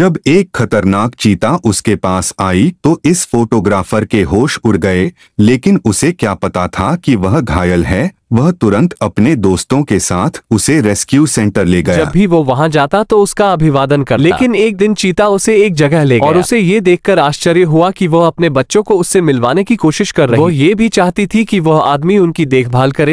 जब एक खतरनाक चीता उसके पास आई तो इस फोटोग्राफर के होश उड़ गए लेकिन उसे क्या पता था कि वह घायल है वह तुरंत अपने दोस्तों के साथ उसे रेस्क्यू सेंटर ले गया जब भी वो वहाँ जाता तो उसका अभिवादन कर लेकिन एक दिन चीता उसे एक जगह ले गया और उसे ये देखकर आश्चर्य हुआ कि वह अपने बच्चों को उससे मिलवाने की कोशिश कर रही वो ये भी चाहती थी कि वह आदमी उनकी देखभाल करे